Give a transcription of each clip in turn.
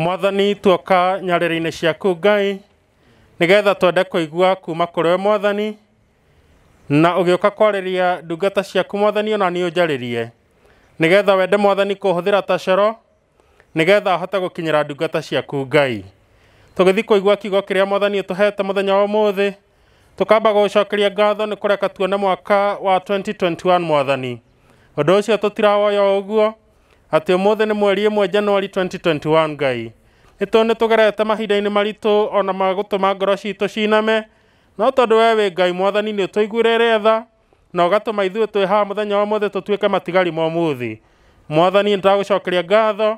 mwathani tuoka nyarĩrĩ-inĩ ciaku ngai nĩgetha twende kũigua kuma kũrĩ mwathani na ũgĩũka kwarĩria ndungata ciaku mwathani ona nĩ ũnjarĩrie nĩgetha wende mwathani kũhũthĩra ta coro nĩgetha hote gũkinyĩra ndungata ciaku ngai tũgĩthiĩ kũigua kiugo kĩrĩa mwathani ũtũhete mũthenya wa ũmũthĩ tũkamba gũcokeria ngatho nĩ kũreka tuone mwaka wa 2021 mwathani ũndũ ũcio tũtirawoya ũguo atĩ ũmũthĩ nĩ mweri ĩmwe januari 2021 ngai nĩtũ nĩ tũgerete mahinda-inĩ maritũ ona ma gũtũma ngoro citũ ciname no tondũ wee wĩ ngai mwathani nĩ ũtũiguire rĩetha na ũgatũma ithuĩ twĩ haha mũthenya wa mũthĩ tũtuĩke matigari ma ũmũthĩ mwathani nĩ tũragũcokeria ngatho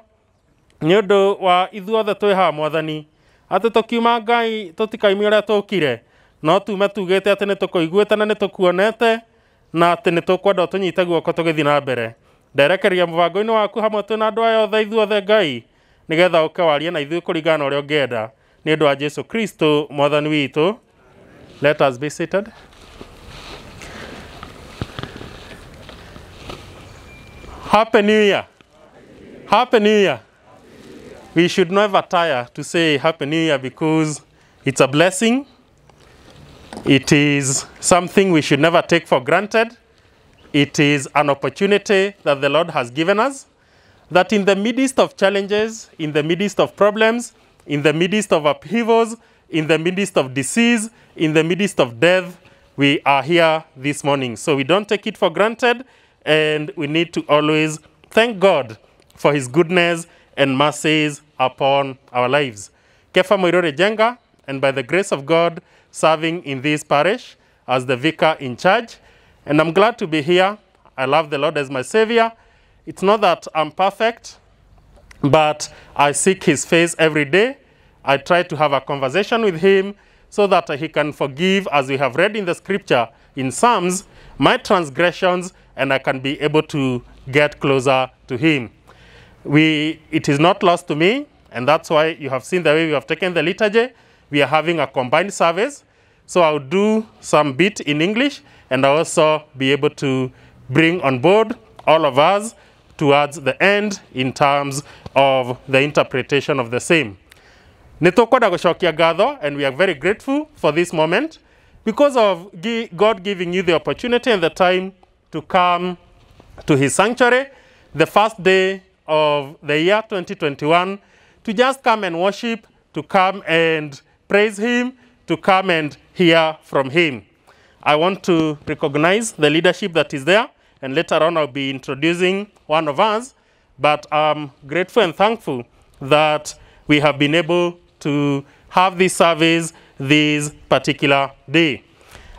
nĩ ũndũ wa ithuothe twĩ haha mwathani atĩ tũkiuma ngai tũtikaimia ũrĩa tũkire no tume tugĩte atĩ nĩ tũkũiguĩte na nĩ tũkuonete na atĩ nĩ tũkwenda ũtũnyite guoko tũgĩthiĩ na mbere nderekeria mũbango-inĩ waku hamwe twĩ na andũ aya othe ithuothe ngai nĩgetha ũke warie na ithuĩ kũringana ũrĩa ũngĩenda nĩ ũndũ wa jesu kristo mwathani witũ let us be seated happy new year happy new year we should never tire to say happy new year because it's a blessing it is something we should never take for granted It is an opportunity that the Lord has given us that in the midst of challenges, in the midst of problems, in the midst of upheavals, in the midst of disease, in the midst of death, we are here this morning. So we don't take it for granted and we need to always thank God for his goodness and mercies upon our lives. Kefa Moirore Jenga, and by the grace of God, serving in this parish as the vicar in charge, and I'm glad to be here. I love the Lord as my Savior. It's not that I'm perfect, but I seek His face every day. I try to have a conversation with Him so that He can forgive, as we have read in the scripture in Psalms, my transgressions, and I can be able to get closer to Him. We, it is not lost to me, and that's why you have seen the way we have taken the liturgy. We are having a combined service. So I'll do some bit in English and also be able to bring on board all of us towards the end in terms of the interpretation of the same. Nitukwenda gushokia gatho and we are very grateful for this moment because of God giving you the opportunity and the time to come to his sanctuary the first day of the year 2021 to just come and worship, to come and praise him, to come and hear from him. I want to recognize the leadership that is there, and later on I'll be introducing one of us. But I'm grateful and thankful that we have been able to have this service this particular day.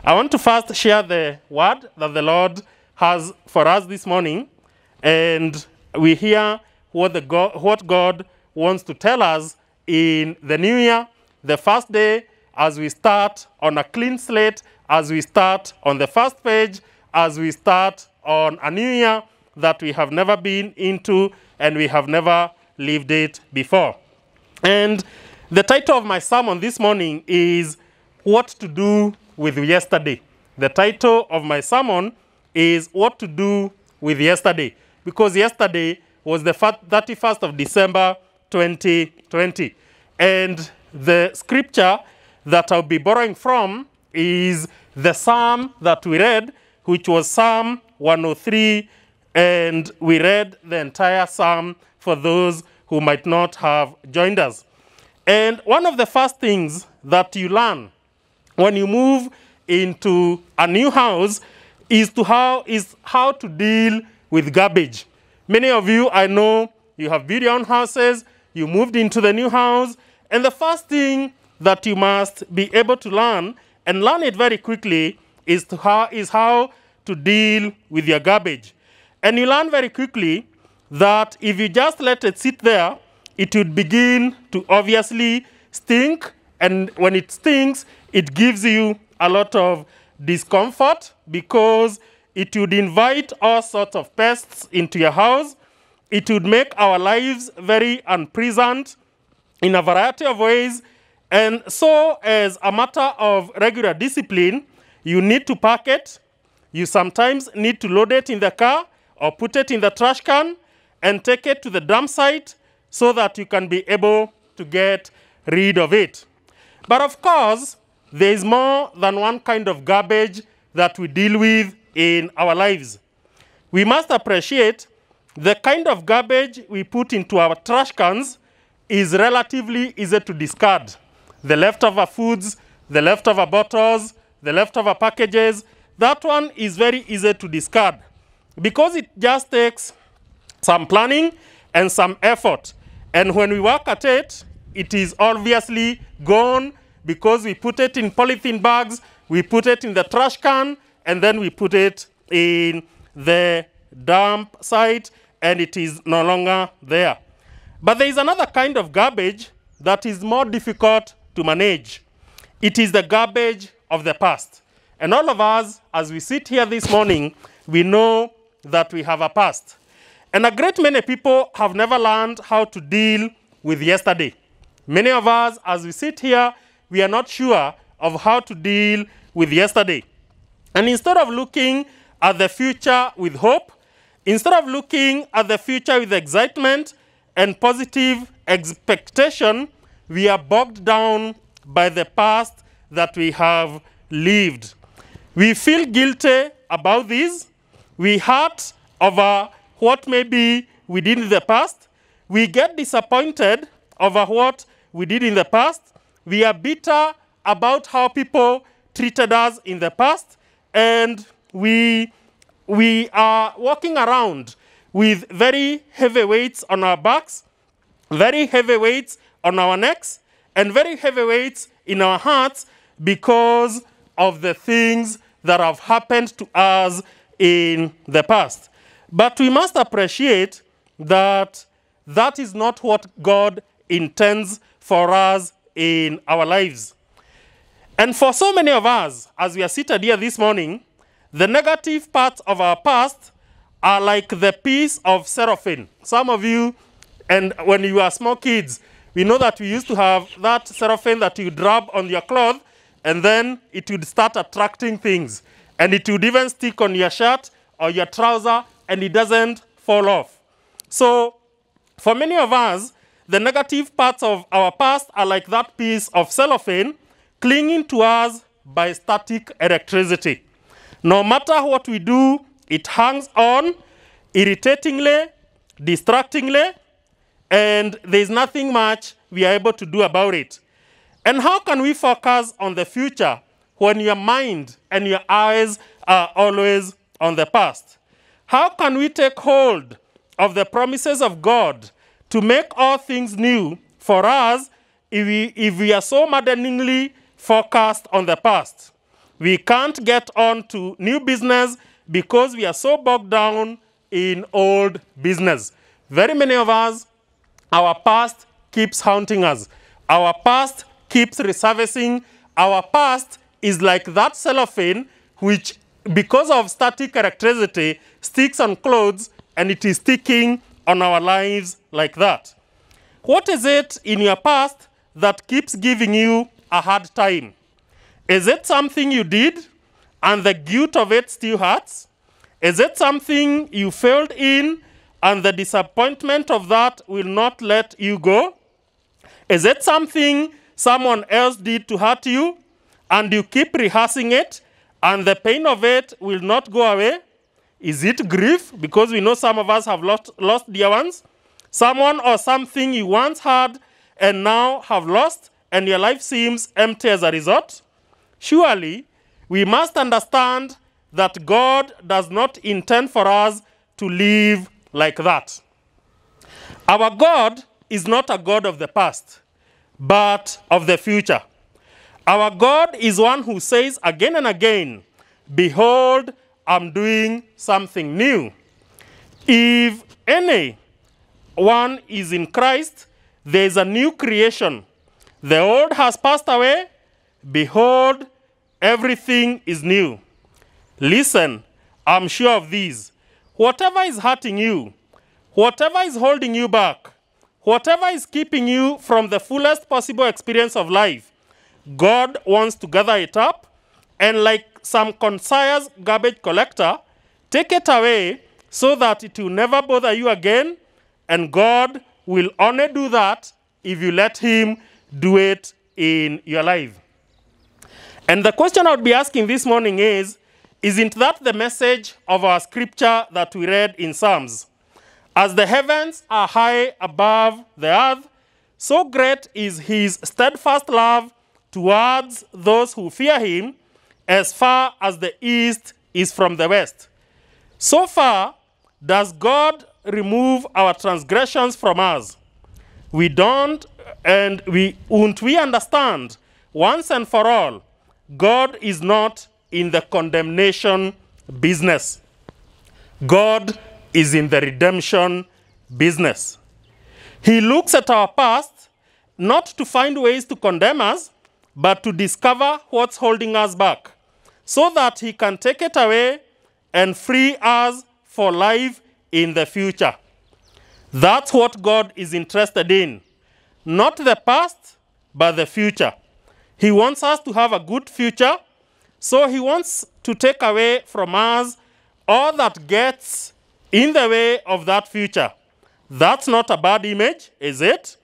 I want to first share the word that the Lord has for us this morning, and we hear what, the God, what God wants to tell us in the new year, the first day, as we start on a clean slate as we start on the first page, as we start on a new year that we have never been into and we have never lived it before. And the title of my sermon this morning is What to Do with Yesterday. The title of my sermon is What to Do with Yesterday because yesterday was the 31st of December 2020. And the scripture that I'll be borrowing from is the psalm that we read, which was Psalm 103, and we read the entire psalm for those who might not have joined us. And one of the first things that you learn when you move into a new house is to how is how to deal with garbage. Many of you I know you have built your own houses, you moved into the new house, and the first thing that you must be able to learn and learn it very quickly is, to how, is how to deal with your garbage. And you learn very quickly that if you just let it sit there, it would begin to obviously stink. And when it stinks, it gives you a lot of discomfort because it would invite all sorts of pests into your house. It would make our lives very unpleasant in a variety of ways. And so, as a matter of regular discipline, you need to pack it. You sometimes need to load it in the car or put it in the trash can and take it to the dump site so that you can be able to get rid of it. But of course, there is more than one kind of garbage that we deal with in our lives. We must appreciate the kind of garbage we put into our trash cans is relatively easy to discard the leftover foods, the leftover bottles, the leftover packages. That one is very easy to discard because it just takes some planning and some effort. And when we work at it, it is obviously gone because we put it in polythene bags, we put it in the trash can, and then we put it in the dump site, and it is no longer there. But there is another kind of garbage that is more difficult to manage. It is the garbage of the past. And all of us, as we sit here this morning, we know that we have a past. And a great many people have never learned how to deal with yesterday. Many of us, as we sit here, we are not sure of how to deal with yesterday. And instead of looking at the future with hope, instead of looking at the future with excitement and positive expectation, we are bogged down by the past that we have lived. We feel guilty about this. We hurt over what may be we did in the past. We get disappointed over what we did in the past. We are bitter about how people treated us in the past. And we, we are walking around with very heavy weights on our backs, very heavy weights on our necks and very heavy weights in our hearts because of the things that have happened to us in the past. But we must appreciate that that is not what God intends for us in our lives. And for so many of us, as we are seated here this morning, the negative parts of our past are like the piece of seraphim. Some of you, and when you were small kids, we know that we used to have that cellophane that you rub on your cloth and then it would start attracting things. And it would even stick on your shirt or your trouser and it doesn't fall off. So for many of us, the negative parts of our past are like that piece of cellophane clinging to us by static electricity. No matter what we do, it hangs on irritatingly, distractingly, and there's nothing much we are able to do about it. And how can we focus on the future when your mind and your eyes are always on the past? How can we take hold of the promises of God to make all things new for us if we, if we are so maddeningly focused on the past? We can't get on to new business because we are so bogged down in old business. Very many of us our past keeps haunting us. Our past keeps resurfacing. Our past is like that cellophane which, because of static electricity, sticks on clothes and it is sticking on our lives like that. What is it in your past that keeps giving you a hard time? Is it something you did and the guilt of it still hurts? Is it something you failed in and the disappointment of that will not let you go? Is it something someone else did to hurt you and you keep rehearsing it and the pain of it will not go away? Is it grief? Because we know some of us have lost, lost dear ones. Someone or something you once had and now have lost and your life seems empty as a result? Surely, we must understand that God does not intend for us to live like that. Our God is not a God of the past, but of the future. Our God is one who says again and again, Behold, I'm doing something new. If any one is in Christ, there is a new creation. The old has passed away. Behold, everything is new. Listen, I'm sure of this Whatever is hurting you, whatever is holding you back, whatever is keeping you from the fullest possible experience of life, God wants to gather it up and, like some concise garbage collector, take it away so that it will never bother you again. And God will only do that if you let Him do it in your life. And the question I would be asking this morning is isn't that the message of our scripture that we read in Psalms? As the heavens are high above the earth, so great is his steadfast love towards those who fear him, as far as the east is from the west. So far does God remove our transgressions from us. We don't, and we won't we understand once and for all, God is not in the condemnation business. God is in the redemption business. He looks at our past not to find ways to condemn us, but to discover what's holding us back so that he can take it away and free us for life in the future. That's what God is interested in. Not the past, but the future. He wants us to have a good future so he wants to take away from us all that gets in the way of that future. That's not a bad image, is it?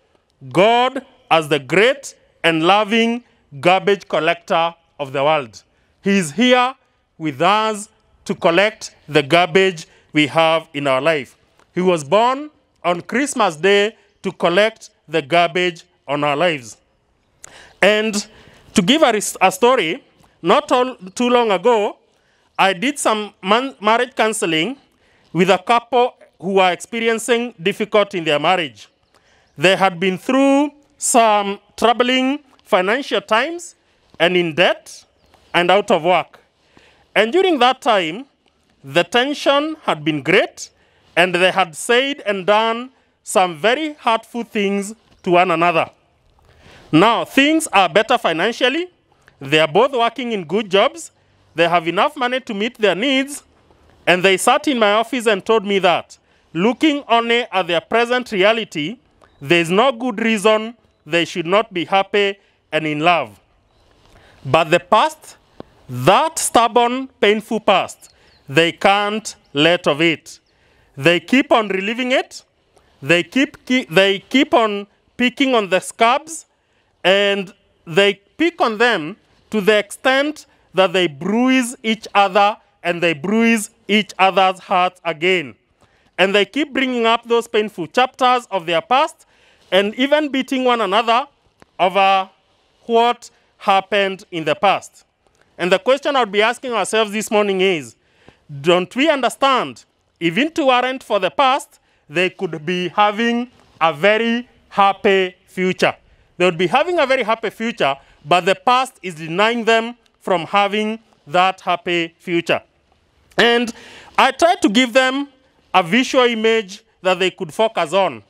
God as the great and loving garbage collector of the world. He is here with us to collect the garbage we have in our life. He was born on Christmas Day to collect the garbage on our lives. And to give a, a story, not too long ago, I did some marriage counseling with a couple who were experiencing difficulty in their marriage. They had been through some troubling financial times and in debt and out of work. And during that time, the tension had been great and they had said and done some very hurtful things to one another. Now, things are better financially. They are both working in good jobs. They have enough money to meet their needs. And they sat in my office and told me that, looking only at their present reality, there is no good reason they should not be happy and in love. But the past, that stubborn, painful past, they can't let of it. They keep on reliving it. They keep, they keep on picking on the scabs and they pick on them to the extent that they bruise each other and they bruise each other's hearts again. And they keep bringing up those painful chapters of their past and even beating one another over what happened in the past. And the question I'd be asking ourselves this morning is don't we understand, even to warrant for the past, they could be having a very happy future? They would be having a very happy future but the past is denying them from having that happy future. And I tried to give them a visual image that they could focus on.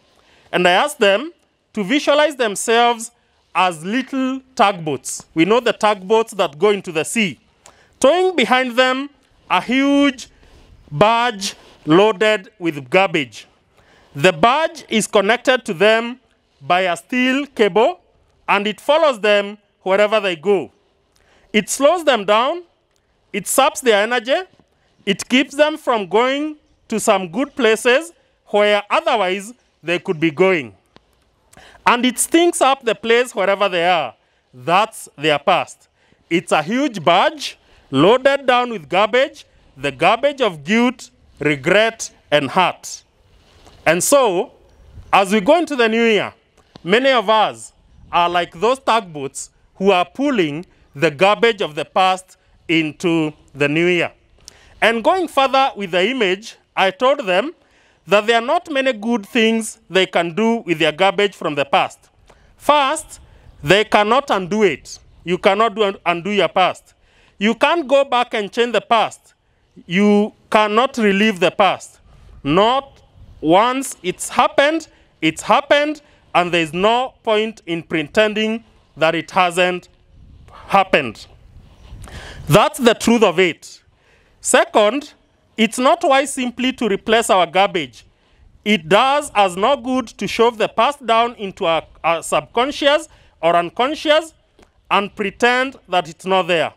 And I asked them to visualize themselves as little tugboats. We know the tugboats that go into the sea. Towing behind them a huge barge loaded with garbage. The barge is connected to them by a steel cable and it follows them wherever they go. It slows them down, it saps their energy, it keeps them from going to some good places where otherwise they could be going. And it stinks up the place wherever they are. That's their past. It's a huge barge loaded down with garbage, the garbage of guilt, regret, and hurt. And so, as we go into the new year, many of us are like those tugboats who are pulling the garbage of the past into the new year. And going further with the image, I told them that there are not many good things they can do with their garbage from the past. First, they cannot undo it. You cannot do, undo your past. You can't go back and change the past. You cannot relive the past. Not once it's happened, it's happened, and there's no point in pretending that it hasn't happened. That's the truth of it. Second, it's not wise simply to replace our garbage. It does us no good to shove the past down into our, our subconscious or unconscious and pretend that it's not there.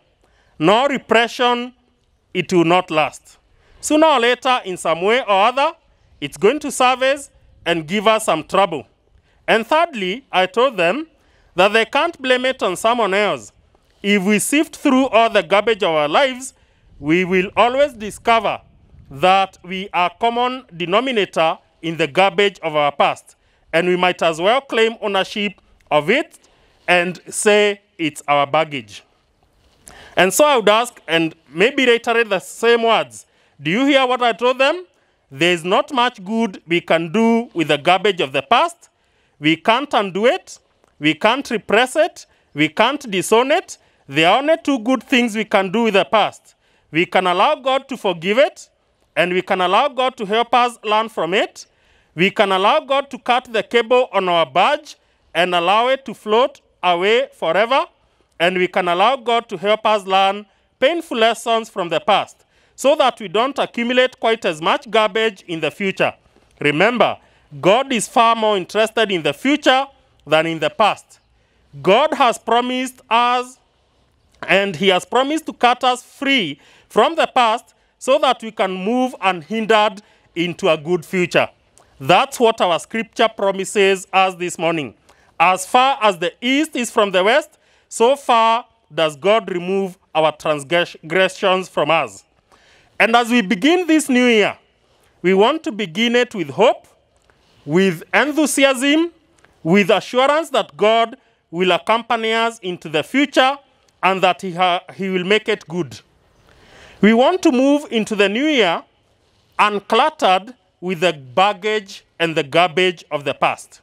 No repression, it will not last. Sooner or later, in some way or other, it's going to surface and give us some trouble. And thirdly, I told them that they can't blame it on someone else. If we sift through all the garbage of our lives, we will always discover that we are common denominator in the garbage of our past. And we might as well claim ownership of it and say it's our baggage. And so I would ask, and maybe reiterate the same words. Do you hear what I told them? There is not much good we can do with the garbage of the past. We can't undo it. We can't repress it. We can't disown it. There are only two good things we can do with the past. We can allow God to forgive it, and we can allow God to help us learn from it. We can allow God to cut the cable on our barge and allow it to float away forever. And we can allow God to help us learn painful lessons from the past so that we don't accumulate quite as much garbage in the future. Remember, God is far more interested in the future than in the past. God has promised us, and He has promised to cut us free from the past so that we can move unhindered into a good future. That's what our scripture promises us this morning. As far as the east is from the west, so far does God remove our transgressions from us. And as we begin this new year, we want to begin it with hope, with enthusiasm, with assurance that God will accompany us into the future and that he, he will make it good. We want to move into the new year uncluttered with the baggage and the garbage of the past.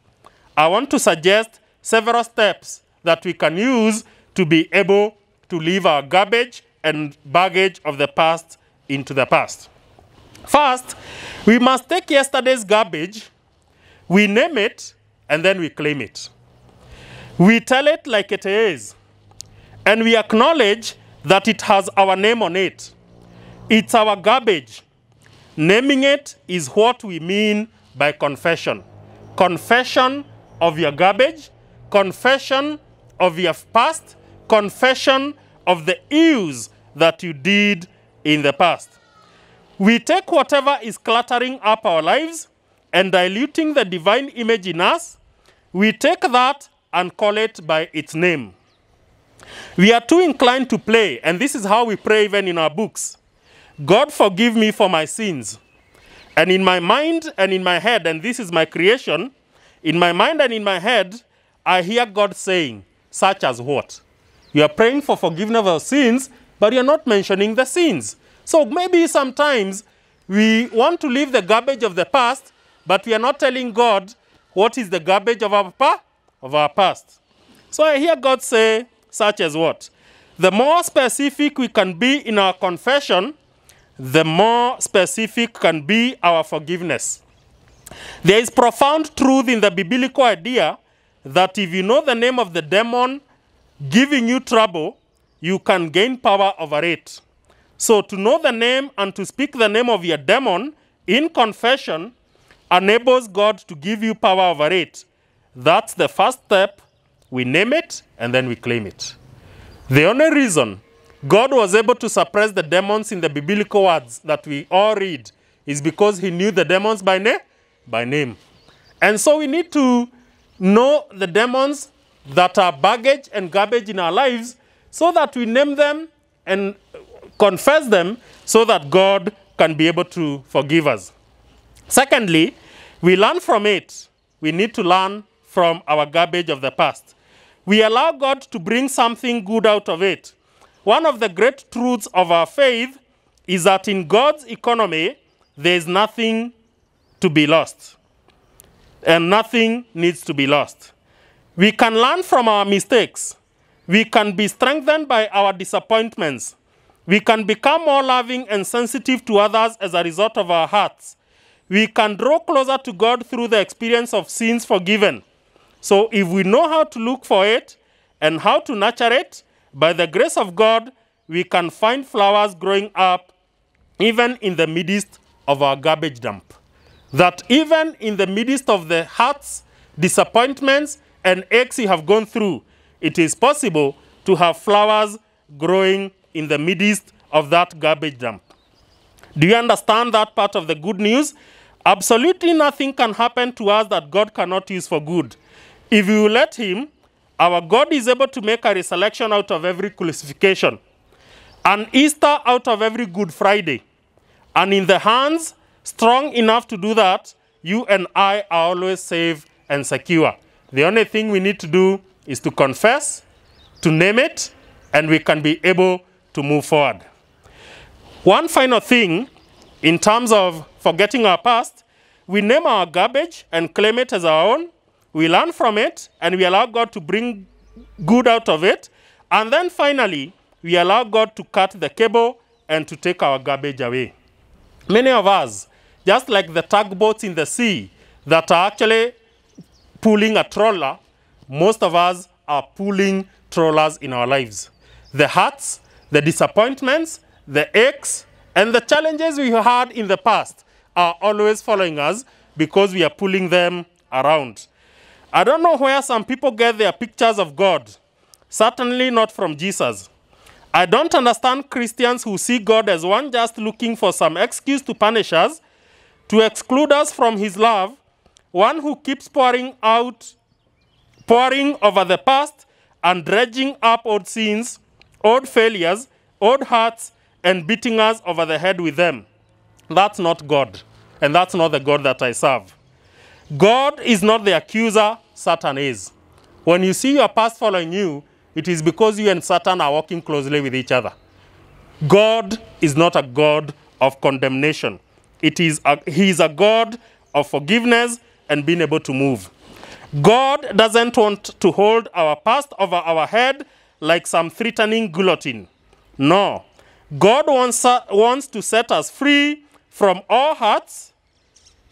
I want to suggest several steps that we can use to be able to leave our garbage and baggage of the past into the past. First, we must take yesterday's garbage, we name it, and then we claim it. We tell it like it is, and we acknowledge that it has our name on it. It's our garbage. Naming it is what we mean by confession. Confession of your garbage, confession of your past, confession of the ills that you did in the past. We take whatever is cluttering up our lives and diluting the divine image in us we take that and call it by its name. We are too inclined to play, and this is how we pray even in our books. God forgive me for my sins. And in my mind and in my head, and this is my creation, in my mind and in my head, I hear God saying, such as what? You are praying for forgiveness of sins, but you're not mentioning the sins. So maybe sometimes we want to leave the garbage of the past, but we are not telling God what is the garbage of our, of our past? So I hear God say, such as what? The more specific we can be in our confession, the more specific can be our forgiveness. There is profound truth in the biblical idea that if you know the name of the demon giving you trouble, you can gain power over it. So to know the name and to speak the name of your demon in confession enables God to give you power over it. That's the first step. We name it and then we claim it. The only reason God was able to suppress the demons in the biblical words that we all read is because he knew the demons by, na by name. And so we need to know the demons that are baggage and garbage in our lives so that we name them and confess them so that God can be able to forgive us. Secondly, we learn from it. We need to learn from our garbage of the past. We allow God to bring something good out of it. One of the great truths of our faith is that in God's economy, there is nothing to be lost. And nothing needs to be lost. We can learn from our mistakes. We can be strengthened by our disappointments. We can become more loving and sensitive to others as a result of our hearts we can draw closer to God through the experience of sins forgiven. So if we know how to look for it and how to nurture it, by the grace of God, we can find flowers growing up even in the midst of our garbage dump. That even in the midst of the hurts, disappointments, and aches you have gone through, it is possible to have flowers growing in the midst of that garbage dump. Do you understand that part of the good news? Absolutely nothing can happen to us that God cannot use for good. If you let Him, our God is able to make a resurrection out of every crucifixion, an Easter out of every Good Friday. And in the hands strong enough to do that, you and I are always safe and secure. The only thing we need to do is to confess, to name it, and we can be able to move forward. One final thing in terms of forgetting our past, we name our garbage and claim it as our own. We learn from it and we allow God to bring good out of it. And then finally, we allow God to cut the cable and to take our garbage away. Many of us, just like the tugboats in the sea that are actually pulling a trawler, most of us are pulling trawlers in our lives. The hurts, the disappointments, the aches, and the challenges we had in the past are always following us because we are pulling them around. I don't know where some people get their pictures of God. Certainly not from Jesus. I don't understand Christians who see God as one just looking for some excuse to punish us, to exclude us from his love, one who keeps pouring out, pouring over the past and dredging up old sins, old failures, old hearts, and beating us over the head with them. That's not God. And that's not the God that I serve. God is not the accuser, Satan is. When you see your past following you, it is because you and Satan are working closely with each other. God is not a God of condemnation. It is a, he is a God of forgiveness and being able to move. God doesn't want to hold our past over our head like some threatening guillotine. No, God wants, wants to set us free from all hurts,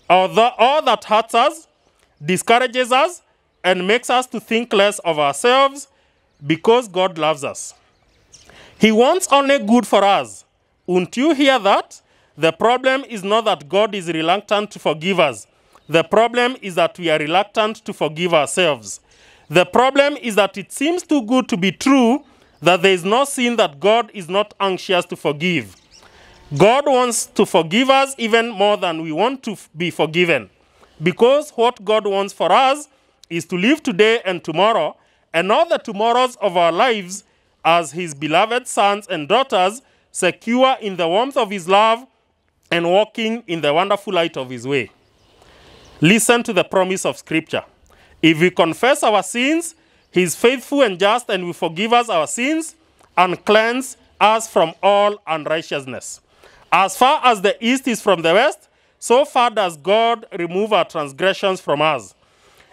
or the, all that hurts us, discourages us, and makes us to think less of ourselves because God loves us. He wants only good for us. Won't you hear that? The problem is not that God is reluctant to forgive us. The problem is that we are reluctant to forgive ourselves. The problem is that it seems too good to be true that there is no sin that God is not anxious to forgive. God wants to forgive us even more than we want to be forgiven. Because what God wants for us is to live today and tomorrow and all the tomorrows of our lives as His beloved sons and daughters, secure in the warmth of His love and walking in the wonderful light of His way. Listen to the promise of Scripture. If we confess our sins, he is faithful and just and will forgive us our sins and cleanse us from all unrighteousness. As far as the east is from the west, so far does God remove our transgressions from us.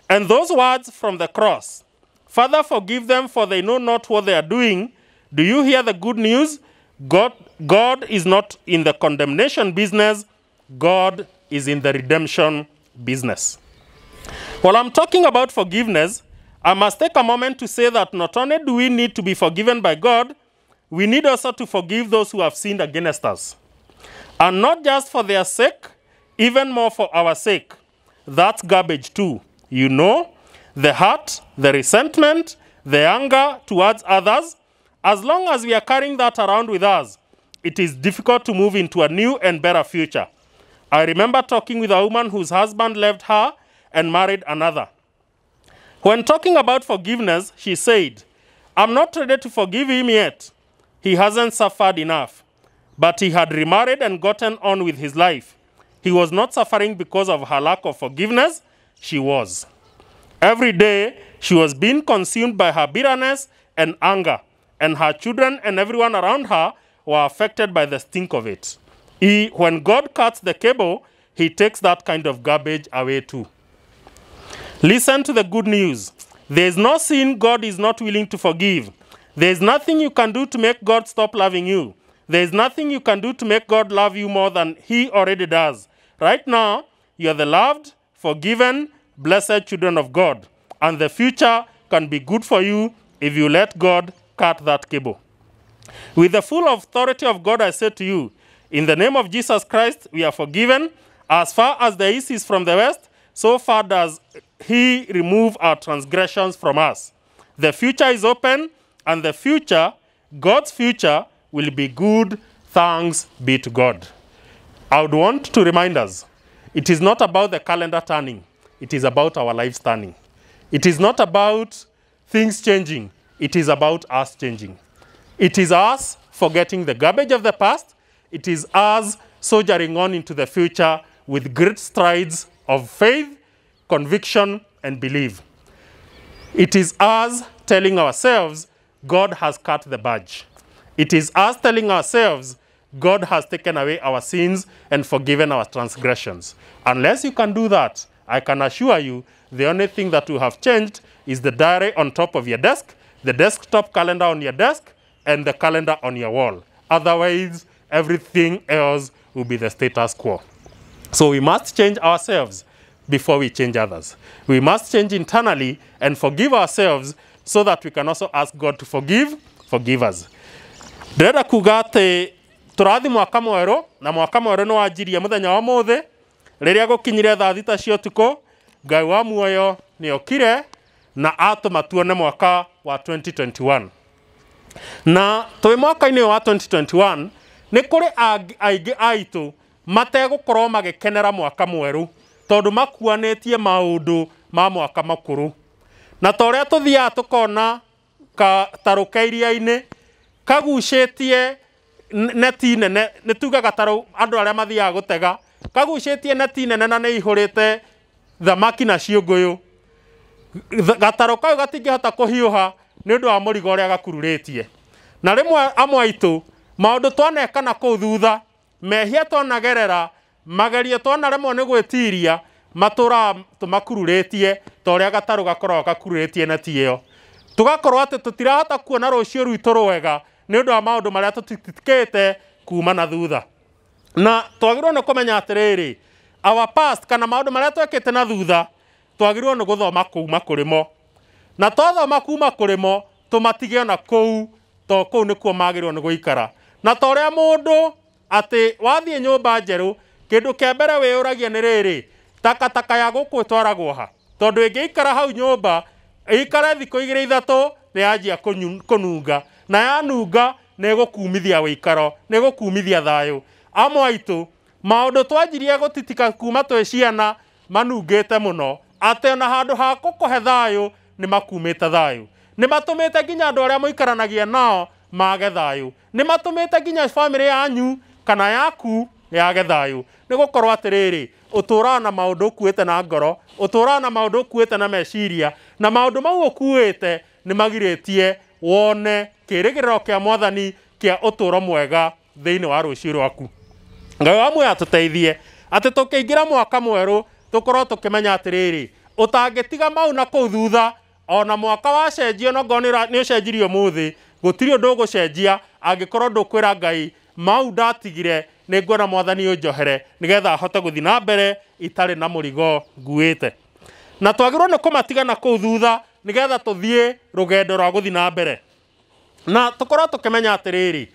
And those words from the cross, Father, forgive them, for they know not what they are doing. Do you hear the good news? God, God is not in the condemnation business, God is in the redemption business. While I'm talking about forgiveness, I must take a moment to say that not only do we need to be forgiven by God, we need also to forgive those who have sinned against us. And not just for their sake, even more for our sake. That's garbage too. You know, the hurt, the resentment, the anger towards others, as long as we are carrying that around with us, it is difficult to move into a new and better future. I remember talking with a woman whose husband left her and married another. When talking about forgiveness, she said, I'm not ready to forgive him yet. He hasn't suffered enough. But he had remarried and gotten on with his life. He was not suffering because of her lack of forgiveness. She was. Every day, she was being consumed by her bitterness and anger, and her children and everyone around her were affected by the stink of it. He, when God cuts the cable, he takes that kind of garbage away too. Listen to the good news. There is no sin God is not willing to forgive. There is nothing you can do to make God stop loving you. There is nothing you can do to make God love you more than He already does. Right now, you are the loved, forgiven, blessed children of God. And the future can be good for you if you let God cut that cable. With the full authority of God, I say to you, in the name of Jesus Christ, we are forgiven. As far as the east is from the west, so far does he remove our transgressions from us. The future is open, and the future, God's future, will be good. Thanks be to God. I would want to remind us it is not about the calendar turning, it is about our lives turning. It is not about things changing, it is about us changing. It is us forgetting the garbage of the past, it is us soldiering on into the future with great strides of faith conviction, and belief. It is us telling ourselves God has cut the budge. It is us telling ourselves God has taken away our sins and forgiven our transgressions. Unless you can do that, I can assure you the only thing that will have changed is the diary on top of your desk, the desktop calendar on your desk, and the calendar on your wall. Otherwise, everything else will be the status quo. So we must change ourselves. before we change others. We must change internally and forgive ourselves so that we can also ask God to forgive, forgive us. Dreda kugate, turadhi tũrathi mwaka mwerũ na mwaka no nĩ ya mũthenya nyawamo mũthĩ leri gũkinyire kinyire thita cia ũtukũ ngai wa muoyo ni okire na atũma tuone mwaka wa 2021 na towe mwaka ini wa 2021 nĩ kũrĩ aingĩ aitũ koroma magĩkenera mwaka mwerũ tondå makuanä tie maå ndå ma mwaka makå na ta å rä a tå thiaga tå kona gatarå ke kagucä tie neti nene nä tuga gatarå andå arä a mathiaga kagucä neti nene na nä ihå rä te thamaki na ciå ngå gatarå kau gatingä hota kå hiå wa murigo rigo å a na rä amwaitu maundu maå ndå twanekana kå u thutha mehia twanagerera magerio twanaremwo nä gwä tiria matå ra tå makururä tie ta å rä a gatarå gakoragwo gakururä tie na tiä tugakorwo atä tå tirahota kuona rå ciå rwitå rwega nä å ndå wa maå ndå marä a tå te kuma na thutha na twagä nä kå menya atä rä rä our past kana maå ndå marä a twekä te na thutha twagä nä gå thoma kuuma kå rä mo na twathoma kuma kå rä mo tå matige ona kå to kå u nä kuo magä rwo nä gå ikara na ta å rä a må ndå atä wathiä nyå mba njerå kindu kia mbere wiyuragie ni riri takataka ya guku itwaragwo ha tondu ikara hau nyumba ikara thikå igä rä ithatå nä yanjia kå nunga na yanunga nä gå kumithia wä ikaro nä gå kumithia thayå amwe aitå maå ndå twanjirie gå titika kuma twä ciana manungä te må no atä ona handå ha kå kå he thayå nä makumä te thayå nä matå mä te nginya andå arä a må nao mage thayå nä matå mä te nginya bamä rä yanyu kana yaku yage thayå nä gå korwo atä rä å tå na maundu ndå te na ngoro å na maundu ndå te na meciria na maå ndå mau å kuä te nä magirä tie wone kä rä gä kä a mwathani kä uturo å tå ro mwega thä inä wa rå ciå rwaku ngai wa mwä atå kä ingä ra mwaka mwerå tå tukimenya tå kä atä mau na kå thutha ona mwaka wa cenjio nä å ni må thä gå tirä å ndå gå cenjia angä korwo ndå kwä ra ngai mau ndatigire nä ngwona mwathani å njohere nä getha hote gå thiä na mbere itarä na må rigo nguä na twagä nä kå matigana kå u thutha nä getha tå thiä rå gendo rwa gå thiä na mbere na tå korwo tå kä menya atä rä rä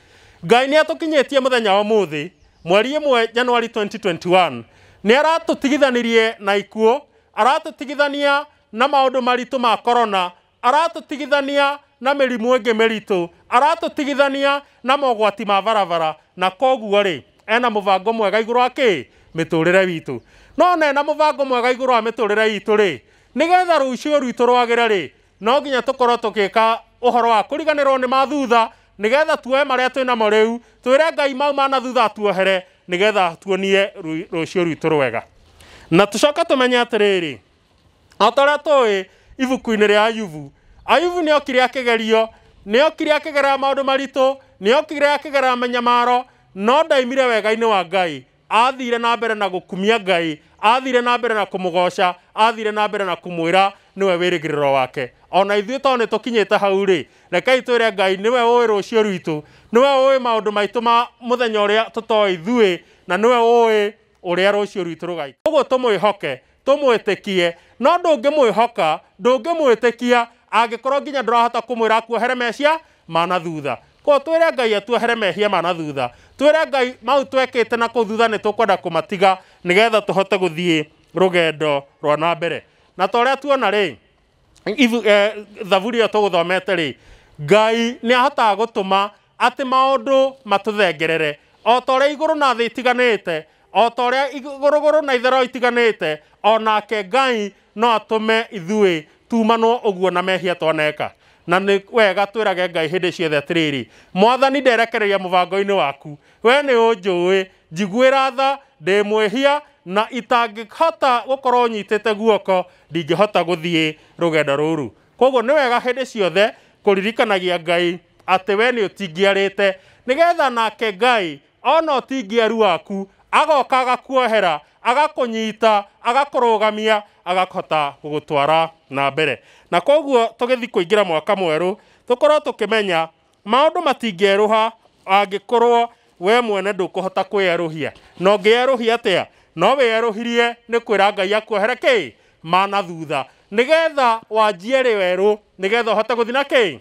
ngai nä atå kinyä tie må thenya wa må thä mweri mwe januari 2021 nä aratå tigithanirie na ikuå aratå tigithania na maå ndå maritå ma korona aratå tigithania na mä rimå ä ngä mä ritå aratå tigithania na mogwati ma barabara na koguo rä ena må bango mwega igå rå wa kä mä tå rä re witå no nena må bango mwega igå rå wa mä tå rä re itå rä nä getha rå cio rwitå rwagä re rä no nginya tå korwo tå gä ka å horo wa kå riganä nä mathutha nä getha tuoe marä a twä namo rä u twä re ngai mau mana thutha tuohere nä getha tuonie rå cio rwitå rwega na tå coke tå menye atä rä rä o ta rä a tå ä ibuku-inä rä ayubu ayubu nä okire akägerio nä okire akägera maå maritå nä okire akägera menyamaro no ndaimire wega-inä wa ngai athire na mbere na gå kumia ngai athire na mbere na kå må goca athire na mbere na kå mwä ra nä we wä rä gä rä wake ona ithuä to nä tå kinyä te hau rä rekei twä re ngai nä we å ä rå cio rwitå nä we å ä maå ndå maitå ma må thenya å rä a tå toä ithuä na nä we å ä å rä a rå cio rwitå rå gaika å guo tå mwä hoke tå mwä tä kie no ndå ngä mwä hoka ndå ngä mwä tä kia angikorwo nginya ndurahota kumwira akuohere mehia mana thutha ko twire ngai atuohere mehia mana thutha twire ngai mau twekite na kå thutha nä tå kwenda kå matiga nä getha tå hote gå thiä rå gendo rwa na mbere na ta a tuona rä eh, thaburi ä yo tå gå thomete rä ngai nä ahotaga gå tå ma atä maå ndå matå thengerere o ta å rä a igå rå na thä itiganä te o ta å na ithero te onake ngai no atå me ithuä tumanwo ũguo na mehia twaneka na nĩ wega twĩrage ngai hĩndĩ ciothe atĩrĩrĩ mwathani nderekereria mũbango-inĩ waku wee nĩ ũnjũĩ njiguĩra tha ndĩ mwĩhia na itangĩhota nyitä te guoko rå genda rå ru koguo nä wega ndä ciothe ririkanagia ngai atĩ wee te nä getha nake ngai ona ũtingĩaru waku agoka agakuohera rå gamia agakota gugutwara na mbere na koguo tugithi kuingira mwaka mweru tukorwo tukimenya maundu matingeruha angikorwo we mwene ndukuhota kwiyeruhia no ngieruhia atia no weeruhirie ni kwira ngai akuohere ki mana thutha nigetha wanjie ri weru nigetha uhote guthi na ki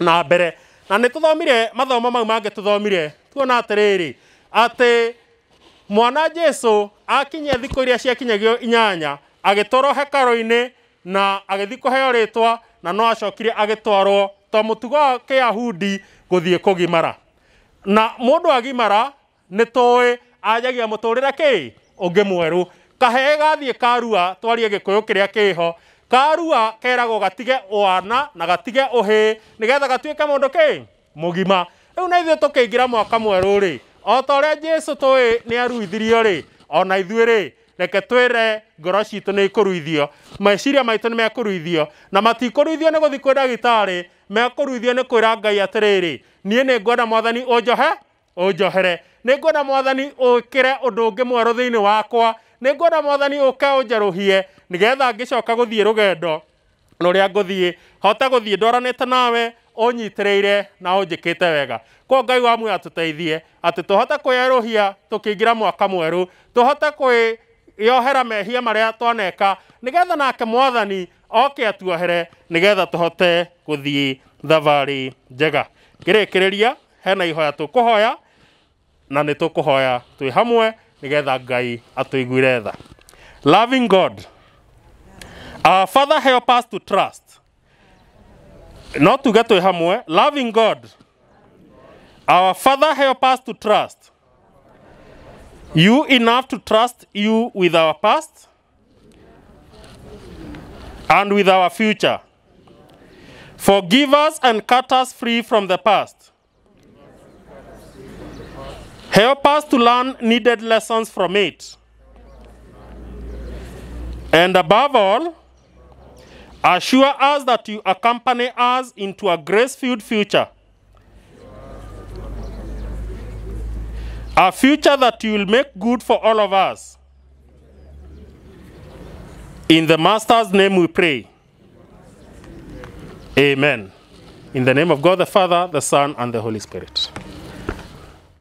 na mbere na nä tå thomire mathomo mau mangä tå thomire tuona atiriri rä mwana jesu akinye thikå iria ciakinyagio inyanya agĩtwarwo hekarũ-inĩ na agĩthiĩ kũheo rĩtwa na no acokire agĩtwarwo to mutugo wa kĩyahudi gũthiĩ kugimara na mũndũ agimara nĩ tũĩ anjagia mũtũrĩre kĩ ũngĩ mwerũ kahee gathiĩ karua twarie gikuyu kĩrĩa kiho karua keragwo gatige wana na gatige ũhĩ nigetha gatuĩke mundu ke mugima rĩu na ithuĩ tũkĩingĩra mwaka mweru ri o ta ũrĩa jesu tũĩ ni aruithirio ri ona ithuĩ ri reke twire ngoro citå ni kuruithio ruithio meciria maitå nä mekå na matikuruithio ni guthi gå thiä mekuruithio ni kwira ngai atiriri nie ni niä ngwenda mwathani å njohe ni njohere ngwenda mwathani ukire undu re å ndå wakwa ni ngwenda mwathani å ke å njerå nä getha ngä coka gå thiä rå gendo na å rä hote gå thiä nawe å nyitä na å wega kwa ngai wa atå teithie ati tå hote kwä mwaka mweru tå hote yohera mehia maria twaneka nigetha nake mwathani oke atuohere nigetha tuhote guthii thabarĩ njega ngĩrĩkĩrĩria hena ihoya tũkũhoya na nĩ tũkũhoya twĩ hamwe nigetha ngai atũiguire tha loving god our father help us to trust no tuge twĩ hamwe loving god our father help us to trust You enough to trust you with our past and with our future. Forgive us and cut us free from the past. Help us to learn needed lessons from it. And above all, assure us that you accompany us into a grace-filled future A future that you will make good for all of us. In the Master's name we pray. Amen. In the name of God the Father, the Son, and the Holy Spirit.